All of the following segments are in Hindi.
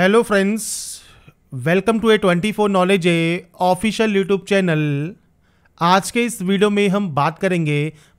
hello friends welcome to A twenty four knowledge A official YouTube channel आज के इस वीडियो में हम बात करेंगे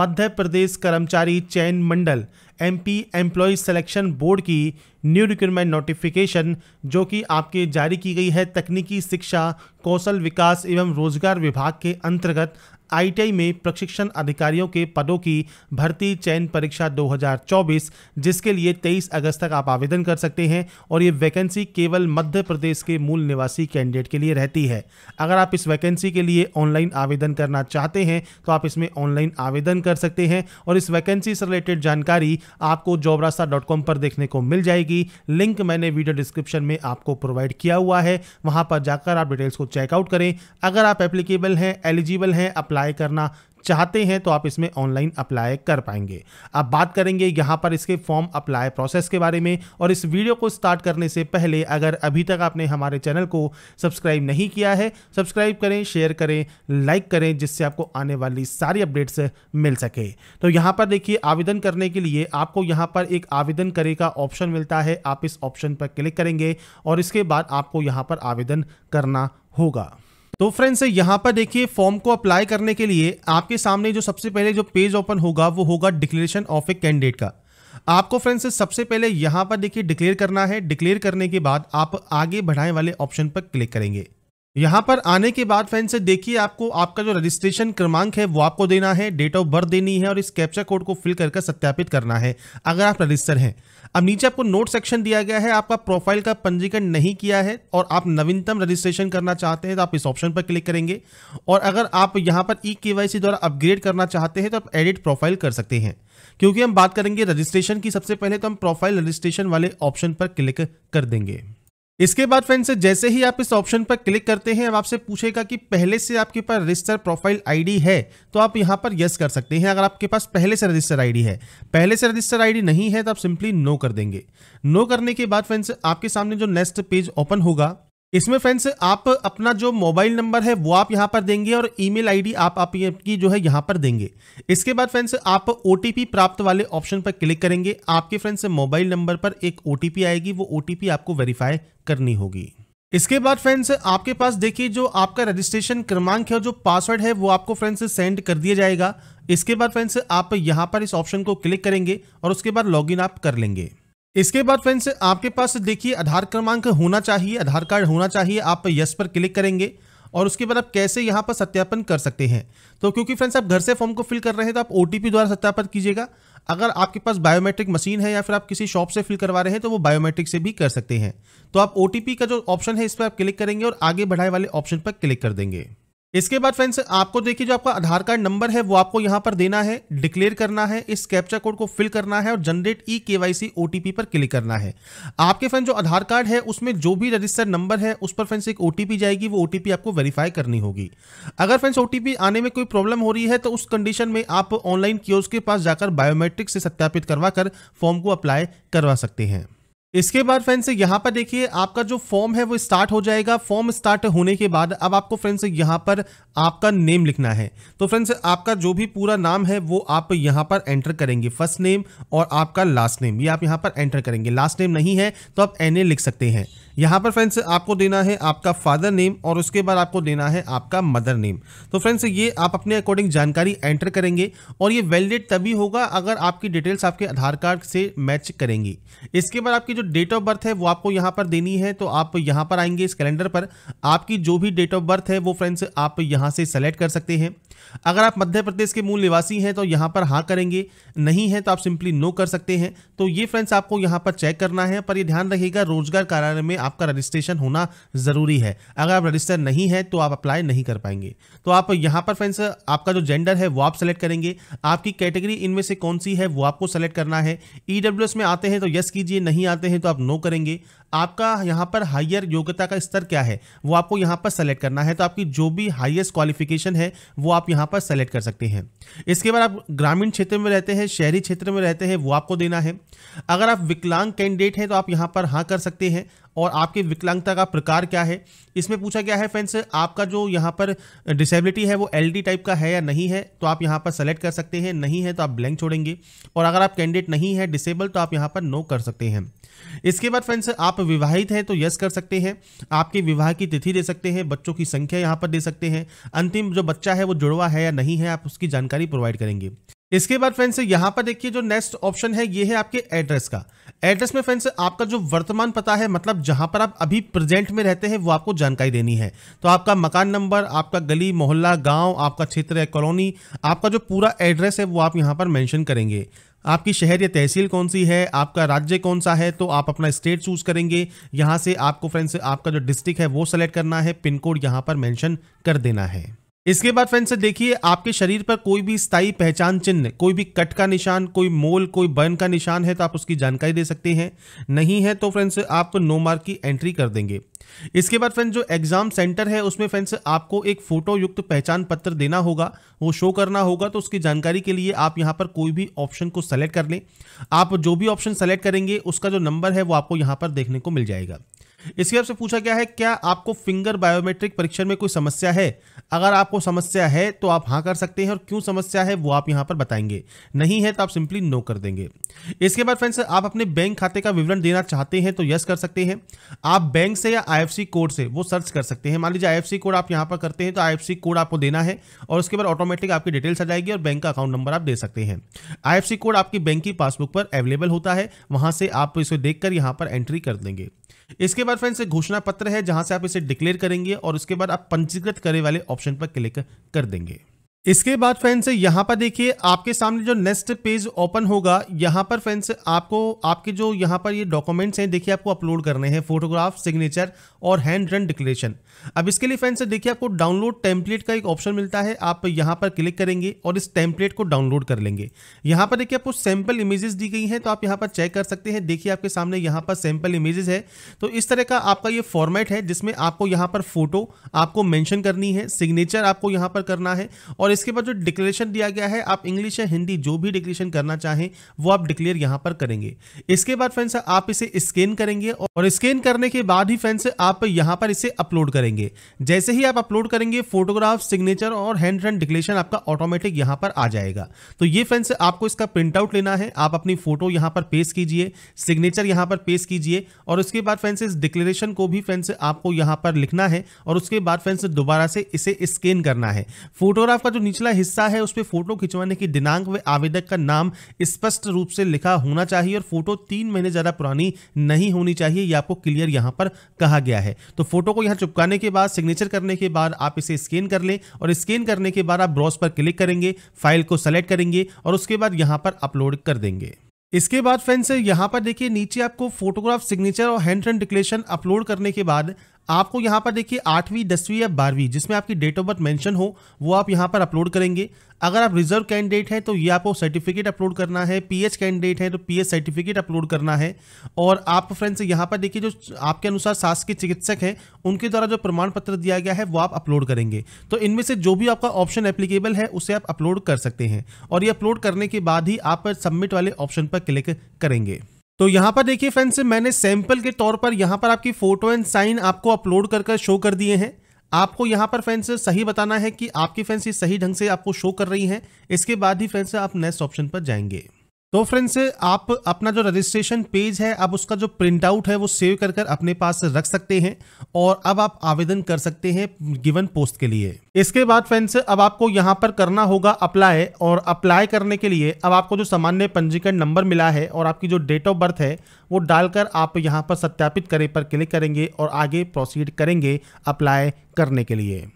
मध्य प्रदेश कर्मचारी चयन मंडल एमपी एम्प्लॉय सिलेक्शन बोर्ड की न्यू रिक्रूटमेंट नोटिफिकेशन जो कि आपके जारी की गई है तकनीकी शिक्षा कौशल विकास एवं रोजगार विभाग के अंतर्गत आईटीआई में प्रशिक्षण अधिकारियों के पदों की भर्ती चयन परीक्षा 2024 जिसके लिए 23 अगस्त तक आप आवेदन कर सकते हैं और ये वैकेंसी केवल मध्य प्रदेश के मूल निवासी कैंडिडेट के लिए रहती है अगर आप इस वैकेंसी के लिए ऑनलाइन आवेदन करना चाहते हैं तो आप इसमें ऑनलाइन आवेदन कर सकते हैं और इस वैकेंसी से रिलेटेड जानकारी आपको जॉबरास्ता पर देखने को मिल जाएगी जाएगी लिंक मैंने वीडियो डिस्क्रिप्शन में आपको प्रोवाइड किया हुआ है वहां पर जाकर आप डिटेल्स को चेकआउट करें अगर आप एप्लीकेबल हैं एलिजिबल हैं अप्लाई करना चाहते हैं तो आप इसमें ऑनलाइन अप्लाई कर पाएंगे अब बात करेंगे यहाँ पर इसके फॉर्म अप्लाई प्रोसेस के बारे में और इस वीडियो को स्टार्ट करने से पहले अगर अभी तक आपने हमारे चैनल को सब्सक्राइब नहीं किया है सब्सक्राइब करें शेयर करें लाइक करें जिससे आपको आने वाली सारी अपडेट्स मिल सके तो यहाँ पर देखिए आवेदन करने के लिए आपको यहाँ पर एक आवेदन करे का ऑप्शन मिलता है आप इस ऑप्शन पर क्लिक करेंगे और इसके बाद आपको यहाँ पर आवेदन करना होगा तो फ्रेंड्स यहाँ पर देखिए फॉर्म को अप्लाई करने के लिए आपके सामने जो सबसे पहले जो पेज ओपन होगा वो होगा डिक्लेरेशन ऑफ ए कैंडिडेट का आपको फ्रेंड्स सबसे पहले यहाँ पर देखिए डिक्लेयर करना है डिक्लेयर करने के बाद आप आगे बढ़ाएं वाले ऑप्शन पर क्लिक करेंगे यहाँ पर आने के बाद फैन से देखिए आपको आपका जो रजिस्ट्रेशन क्रमांक है वो आपको देना है डेट ऑफ बर्थ देनी है और इस कैप्चा कोड को फिल करके सत्यापित करना है अगर आप रजिस्टर हैं अब नीचे आपको नोट सेक्शन दिया गया है आपका प्रोफाइल का पंजीकरण नहीं किया है और आप नवीनतम रजिस्ट्रेशन करना चाहते हैं तो आप इस ऑप्शन पर क्लिक करेंगे और अगर आप यहाँ पर ई के द्वारा अपग्रेड करना चाहते हैं तो आप एडिट प्रोफाइल कर सकते हैं क्योंकि हम बात करेंगे रजिस्ट्रेशन की सबसे पहले तो हम प्रोफाइल रजिस्ट्रेशन वाले ऑप्शन पर क्लिक कर देंगे इसके बाद फ्रेंड्स जैसे ही आप इस ऑप्शन पर क्लिक करते हैं अब आपसे पूछेगा कि पहले से आपके पास रजिस्टर प्रोफाइल आईडी है तो आप यहां पर यस कर सकते हैं अगर आपके पास पहले से रजिस्टर आईडी है पहले से रजिस्टर आईडी नहीं है तो आप सिंपली नो कर देंगे नो करने के बाद फ्रेंड्स आपके सामने जो नेक्स्ट पेज ओपन होगा इसमें फ्रेंड्स आप अपना जो मोबाइल नंबर है वो आप यहाँ पर देंगे और ईमेल आईडी आप आपकी जो है यहाँ पर देंगे इसके बाद फ्रेंड्स आप ओ प्राप्त वाले ऑप्शन पर क्लिक करेंगे आपके फ्रेंड्स मोबाइल नंबर पर एक ओ आएगी वो ओ आपको वेरीफाई करनी होगी इसके बाद फ्रेंड्स आपके पास देखिए जो आपका रजिस्ट्रेशन क्रमांक है जो पासवर्ड है वो आपको फ्रेंड्स सेंड कर दिया जाएगा इसके बाद फ्रेंड्स आप यहाँ पर इस ऑप्शन को क्लिक करेंगे और उसके बाद लॉगिन आप कर लेंगे इसके बाद फ्रेंड्स आपके पास देखिए आधार क्रमांक होना चाहिए आधार कार्ड होना चाहिए आप यस पर क्लिक करेंगे और उसके बाद आप कैसे यहाँ पर सत्यापन कर सकते हैं तो क्योंकि फ्रेंड्स आप घर से फॉर्म को फिल कर रहे हैं तो आप ओ द्वारा सत्यापन कीजिएगा अगर आपके पास बायोमेट्रिक मशीन है या फिर आप किसी शॉप से फिल करवा रहे हैं तो वो बायोमेट्रिक से भी कर सकते हैं तो आप ओ का जो ऑप्शन है इस पर आप क्लिक करेंगे और आगे बढ़ाए वाले ऑप्शन पर क्लिक कर देंगे इसके बाद फ्रेंड्स आपको देखिए जो आपका आधार कार्ड नंबर है वो आपको यहाँ पर देना है डिक्लेयर करना है इस कैप्चा कोड को फिल करना है और generate e K Y C OTP पर क्लिक करना है आपके फ्रेंड जो आधार कार्ड है उसमें जो भी रजिस्टर नंबर है उस पर फ्रेंड्स एक ओटीपी जाएगी वो ओटीपी आपको वेरीफाई करनी होगी अगर फ्रेंड्स ओटीपी आने में कोई प्रॉब्लम हो रही है तो उस कंडीशन में आप ऑनलाइन क्योज के पास जाकर बायोमेट्रिक से सत्यापित करवा कर फॉर्म को अप्लाई करवा सकते हैं इसके बाद फ्रेंड्स यहाँ पर देखिए आपका जो फॉर्म है वो स्टार्ट हो जाएगा फॉर्म स्टार्ट होने के बाद अब आपको फ्रेंड्स यहाँ पर आपका नेम लिखना है तो फ्रेंड्स आपका जो भी पूरा नाम है वो आप यहाँ पर एंटर करेंगे फर्स्ट नेम और आपका लास्ट नेम ये आप यहाँ पर एंटर करेंगे लास्ट नेम नहीं है तो आप एन लिख सकते हैं यहाँ पर फ्रेंड्स आपको देना है आपका फादर नेम और उसके बाद आपको देना है आपका मदर नेम तो फ्रेंड्स ये आप अपने अकॉर्डिंग जानकारी एंटर करेंगे और ये वैलिडेट तभी होगा अगर आपकी डिटेल्स आपके आधार कार्ड से मैच करेंगी इसके बाद आपकी जो डेट ऑफ बर्थ है वो आपको यहाँ पर देनी है तो आप यहाँ पर आएंगे इस कैलेंडर पर आपकी जो भी डेट ऑफ बर्थ है वो फ्रेंड्स आप यहाँ से सेलेक्ट कर सकते हैं अगर आप मध्य प्रदेश के मूल निवासी हैं तो यहाँ पर हाँ करेंगे नहीं है तो आप सिंपली नो कर सकते हैं तो ये फ्रेंड्स आपको यहाँ पर चेक करना है पर ये ध्यान रखिएगा रोजगार कार्यालय में आप आपका रजिस्ट्रेशन होना ज़रूरी है अगर आप रजिस्टर नहीं है तो आप अप्लाई नहीं कर पाएंगे तो आप यहां पर फ्रेंड्स आपका जो जेंडर है वो आप सेलेक्ट करेंगे आपकी कैटेगरी इनमें से कौन सी है वो आपको सेलेक्ट करना है ई e में आते हैं तो यस कीजिए नहीं आते हैं तो आप नो करेंगे आपका यहाँ पर हायर योग्यता का स्तर क्या है वो आपको यहाँ पर सेलेक्ट करना है तो आपकी जो भी हाईएस्ट क्वालिफिकेशन है वो आप यहाँ पर सेलेक्ट कर सकते हैं इसके बाद आप ग्रामीण क्षेत्र में रहते हैं शहरी क्षेत्र में रहते हैं वो आपको देना है अगर आप विकलांग कैंडिडेट हैं तो आप यहाँ पर हाँ कर सकते हैं और आपके विकलांगता का प्रकार क्या है इसमें पूछा गया है फ्रेंड्स आपका जो यहाँ पर डिसेबिलिटी है वो एल टाइप का है या नहीं है तो आप यहाँ पर सेलेक्ट कर सकते हैं नहीं है तो आप ब्लैंक छोड़ेंगे और अगर आप कैंडिडेट नहीं है डिसेबल तो आप यहाँ पर नो कर सकते हैं इसके बाद फ्रेंड्स आप विवाहित हैं तो यस कर सकते हैं आपके विवाह की तिथि दे सकते हैं बच्चों की संख्या यहाँ पर दे सकते हैं अंतिम जो बच्चा है वो जुड़वा है या नहीं है आप उसकी जानकारी प्रोवाइड करेंगे इसके बाद फ्रेंड्स यहां पर देखिए जो नेक्स्ट ऑप्शन है ये है आपके एड्रेस का एड्रेस में फ्रेंड्स आपका जो वर्तमान पता है मतलब जहां पर आप अभी प्रेजेंट में रहते हैं वो आपको जानकारी देनी है तो आपका मकान नंबर आपका गली मोहल्ला गांव आपका क्षेत्र या कॉलोनी आपका जो पूरा एड्रेस है वो आप यहाँ पर मैंशन करेंगे आपकी शहर या तहसील कौन सी है आपका राज्य कौन सा है तो आप अपना स्टेट चूज करेंगे यहाँ से आपको फ्रेंड्स आपका जो डिस्ट्रिक्ट है वो सेलेक्ट करना है पिन कोड यहाँ पर मैंशन कर देना है इसके बाद फ्रेंड्स देखिए आपके शरीर पर कोई भी स्थायी पहचान चिन्ह कोई भी कट का निशान कोई मोल कोई बर्न का निशान है तो आप उसकी जानकारी दे सकते हैं नहीं है तो फ्रेंड्स आप नो मार्क की एंट्री कर देंगे इसके बाद फ्रेंड्स जो एग्जाम सेंटर है उसमें फ्रेंड्स आपको एक फोटो युक्त पहचान पत्र देना होगा वो शो करना होगा तो उसकी जानकारी के लिए आप यहाँ पर कोई भी ऑप्शन को सेलेक्ट कर लें आप जो भी ऑप्शन सेलेक्ट करेंगे उसका जो नंबर है वो आपको यहाँ पर देखने को मिल जाएगा इसके आपसे पूछा गया है क्या आपको फिंगर बायोमेट्रिक परीक्षण में कोई समस्या है अगर आपको समस्या है तो आप हाँ कर सकते हैं और क्यों समस्या है वो आप यहाँ पर बताएंगे नहीं है तो आप सिंपली नो कर देंगे इसके बाद फ्रेंड्स आप अपने बैंक खाते का विवरण देना चाहते हैं तो यस कर सकते हैं आप बैंक से या आई कोड से वो सर्च कर सकते हैं मान लीजिए आई कोड आप यहाँ पर करते हैं तो आई कोड आपको देना है और उसके बाद ऑटोमेटिक आपकी डिटेल्स आ जाएगी और बैंक का अकाउंट नंबर आप दे सकते हैं आई कोड आपकी बैंक की पासबुक पर अवेलेबल होता है वहाँ से आप इसे देखकर यहाँ पर एंट्री कर देंगे इसके बाद फ्रेंड्स एक घोषणा पत्र है जहां से आप इसे डिक्लेयर करेंगे और उसके बाद आप पंजीकृत करे वाले ऑप्शन पर क्लिक कर देंगे इसके बाद फ्रेंड्स यहां पर देखिए आपके सामने जो नेक्स्ट पेज ओपन होगा यहां पर फ्रेंड्स आपको आपके जो यहाँ पर ये डॉक्यूमेंट्स हैं देखिए आपको अपलोड करने हैं फोटोग्राफ सिग्नेचर और हैंड रन डिक्लेरेशन अब इसके लिए फ्रेंड्स देखिए आपको डाउनलोड टेम्पलेट का एक ऑप्शन मिलता है आप यहां पर क्लिक करेंगे और इस टेम्पलेट को डाउनलोड कर लेंगे यहां पर देखिए आपको सैंपल इमेजेस दी गई हैं तो आप यहां पर चेक कर सकते हैं देखिए आपके सामने यहां पर सैंपल इमेजेस है तो इस तरह का आपका ये फॉर्मेट है जिसमें आपको यहां पर फोटो आपको मैंशन करनी है सिग्नेचर आपको यहां पर करना है और और इसके बाद जो डिक्लेरेशन दिया गया है आप इंग्लिश या हिंदी जो भी डिक्लेरेशन करना चाहें वो आप डिक्लेयर यहां पर करेंगे इसके बाद फ्रेंड्स आप इसे स्कैन करेंगे और स्कैन करने के बाद ही फ्रेंड्स आप यहां पर इसे अपलोड करेंगे जैसे ही आप अपलोड करेंगे फोटोग्राफ सिग्नेचर और हैंड रन डिक्लेरेशन आपका ऑटोमेटिक यहां पर आ जाएगा तो ये फ्रेंड्स आपको इसका प्रिंटआउट लेना है आप अपनी फोटो यहां पर पेश कीजिए सिग्नेचर यहां पर पेश कीजिए और उसके बाद फ्रेंड्स इस डिक्लेरेशन को भी फ्रेंड्स आपको यहां पर लिखना है और उसके बाद फ्रेंड्स दोबारा से इसे स्कैन करना है फोटोग्राफ का जो जो निचला हिस्सा है उस पर फोटो खिंचवाने की दिनांक व आवेदक का नाम स्पष्ट रूप से लिखा होना चाहिए और फोटो तीन महीने ज़्यादा पुरानी नहीं होनी चाहिए यह आपको क्लियर यहां पर कहा गया है तो फोटो को यहां चुपकाने के बाद सिग्नेचर करने के बाद आप इसे स्कैन कर लें और स्कैन करने के बाद आप ब्रॉस पर क्लिक करेंगे फाइल को सेलेक्ट करेंगे और उसके बाद यहां पर अपलोड कर देंगे इसके बाद फ्रेंड्स यहां पर देखिए नीचे आपको फोटोग्राफ सिग्नेचर और हैंड रन डिक्लेरेशन अपलोड करने के बाद आपको यहाँ पर देखिए आठवीं दसवीं या बारहवीं जिसमें आपकी डेट ऑफ बर्थ मेंशन हो वो आप यहाँ पर अपलोड करेंगे अगर आप रिजर्व कैंडिडेट हैं तो ये आपको सर्टिफिकेट अपलोड करना है पीएच कैंडिडेट हैं तो पीएच सर्टिफिकेट अपलोड करना है और आप फ्रेंड्स यहाँ पर देखिए जो आपके अनुसार सास के चिकित्सक हैं उनके द्वारा जो प्रमाण पत्र दिया गया है वो आप अपलोड करेंगे तो इनमें से जो भी आपका ऑप्शन एप्लीकेबल है उसे आप अपलोड कर सकते हैं और ये अपलोड करने के बाद ही आप सबमिट वाले ऑप्शन पर क्लिक करेंगे तो यहाँ पर देखिए फ्रेंड्स मैंने सैंपल के तौर पर यहाँ पर आपकी फोटो एंड साइन आपको अपलोड कर कर शो कर दिए हैं आपको यहाँ पर फ्रेंड्स सही बताना है कि आपकी फ्रेंड्स ये सही ढंग से आपको शो कर रही हैं इसके बाद ही फ्रेंड्स आप नेक्स्ट ऑप्शन पर जाएंगे तो फ्रेंड्स आप अपना जो रजिस्ट्रेशन पेज है आप उसका जो प्रिंट आउट है वो सेव कर कर अपने पास रख सकते हैं और अब आप आवेदन कर सकते हैं गिवन पोस्ट के लिए इसके बाद फ्रेंड्स अब आपको यहाँ पर करना होगा अप्लाई और अप्लाई करने के लिए अब आपको जो सामान्य पंजीकरण नंबर मिला है और आपकी जो डेट ऑफ बर्थ है वो डालकर आप यहाँ पर सत्यापित करे पर क्लिक करेंगे और आगे प्रोसीड करेंगे अप्लाई करने के लिए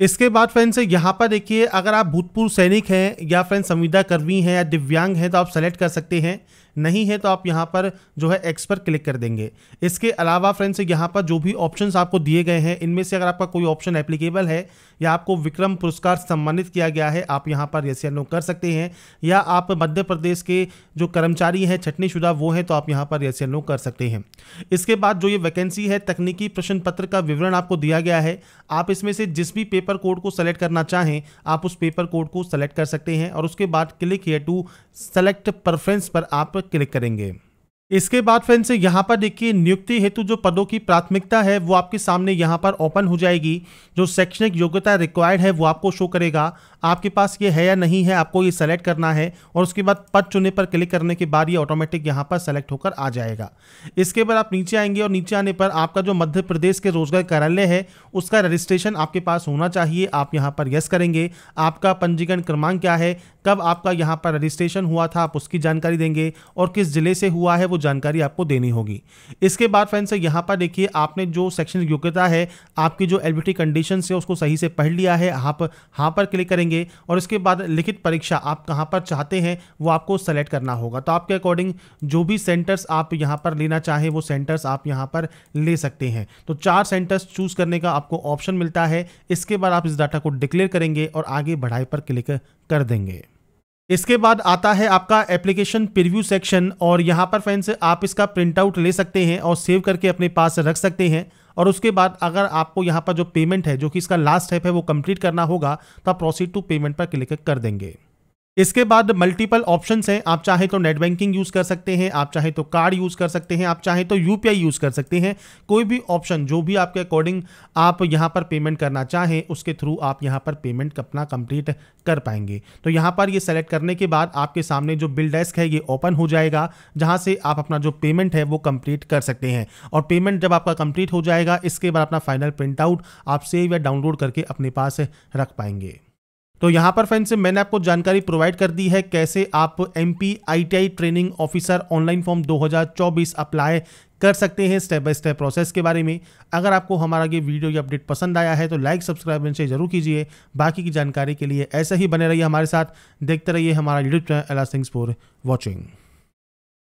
इसके बाद फ्रेंड्स यहाँ पर देखिए अगर आप भूतपूर्व सैनिक हैं या फ्रेंड्स संविदा कर्मी हैं या दिव्यांग हैं तो आप सेलेक्ट कर सकते हैं नहीं है तो आप यहाँ पर जो है एक्स पर क्लिक कर देंगे इसके अलावा फ्रेंड्स यहाँ पर जो भी ऑप्शन आपको दिए गए हैं इनमें से अगर आपका कोई ऑप्शन एप्लीकेबल है या आपको विक्रम पुरस्कार सम्मानित किया गया है आप यहाँ पर यस या नो कर सकते हैं या आप मध्य प्रदेश के जो कर्मचारी हैं छटनीशुदा वो हैं तो आप यहाँ पर यस या नो कर सकते हैं इसके बाद जो ये वैकेंसी है तकनीकी प्रश्न पत्र का विवरण आपको दिया गया है आप इसमें से जिस भी पेपर कोड को सेलेक्ट करना चाहें आप उस पेपर कोड को सेलेक्ट कर सकते हैं और उसके बाद click here to select preference पर आप पर क्लिक करेंगे इसके बाद फ्रेंड्स यहाँ पर देखिए नियुक्ति हेतु जो पदों की प्राथमिकता है वो आपके सामने यहाँ पर ओपन हो जाएगी जो शैक्षणिक योग्यता रिक्वायर्ड है वो आपको शो करेगा आपके पास ये है या नहीं है आपको ये सेलेक्ट करना है और उसके बाद पद चुने पर क्लिक करने के बाद ये ऑटोमेटिक यहाँ पर सेलेक्ट होकर आ जाएगा इसके बाद आप नीचे आएंगे और नीचे आने पर आपका जो मध्य प्रदेश के रोजगार कार्यालय है उसका रजिस्ट्रेशन आपके पास होना चाहिए आप यहाँ पर यस करेंगे आपका पंजीकरण क्रमांक क्या है कब आपका यहाँ पर रजिस्ट्रेशन हुआ था आप उसकी जानकारी देंगे और किस ज़िले से हुआ है वो जानकारी आपको देनी होगी इसके बाद फ्रेंड्स यहाँ पर देखिए आपने जो सेक्शन योग्यता है आपकी जो एलबीटी कंडीशन है उसको सही से पढ़ लिया है आप हाँ पर क्लिक करेंगे देंगे और उसके बाद लिखित परीक्षा आप कहाँ पर चाहते हैं वो आपको सेलेक्ट करना होगा तो आपके अकॉर्डिंग जो भी सेंटर्स आप यहाँ पर लेना चाहें वो सेंटर्स आप यहाँ पर ले सकते हैं तो चार सेंटर्स चूज़ करने का आपको ऑप्शन मिलता है इसके बाद आप इस डाटा को डिक्लेयर करेंगे और आगे बढ़ाई पर क्लिक कर देंगे इसके बाद आता है आपका एप्लीकेशन प्रिव्यू सेक्शन और यहाँ पर फ्रेंड्स आप इसका प्रिंटआउट ले सकते हैं और सेव करके अपने पास रख सकते हैं और उसके बाद अगर आपको यहाँ पर जो पेमेंट है जो कि इसका लास्ट स्टेप है वो कंप्लीट करना होगा तो आप प्रोसीड टू पेमेंट पर क्लिक कर देंगे इसके बाद मल्टीपल ऑप्शन हैं आप चाहे तो नेट बैंकिंग यूज़ कर सकते हैं आप चाहे तो कार्ड यूज़ कर सकते हैं आप चाहे तो यूपीआई यूज़ कर सकते हैं कोई भी ऑप्शन जो भी आपके अकॉर्डिंग आप यहाँ पर पेमेंट करना चाहें उसके थ्रू आप यहाँ पर पेमेंट अपना कंप्लीट कर पाएंगे तो यहाँ पर ये सेलेक्ट करने के बाद आपके सामने जो बिल डेस्क है ये ओपन हो जाएगा जहाँ से आप अपना जो पेमेंट है वो कंप्लीट कर सकते हैं और पेमेंट जब आपका कंप्लीट हो जाएगा इसके बाद अपना फाइनल प्रिंट आउट आप सेव या डाउनलोड करके अपने पास रख पाएंगे तो यहाँ पर फ्रेंड्स मैंने आपको जानकारी प्रोवाइड कर दी है कैसे आप M P training officer online form 2024 apply कर सकते हैं स्टेप बाय स्टेप प्रोसेस के बारे में अगर आपको हमारा ये वीडियो या अपडेट पसंद आया है तो लाइक सब्सक्राइब इनसे जरूर कीजिए बाकी की जानकारी के लिए ऐसे ही बने रहिए हमारे साथ देखते रहिए हमारा यूट्यूब चैनल एला थिंग्स फॉर वॉचिंग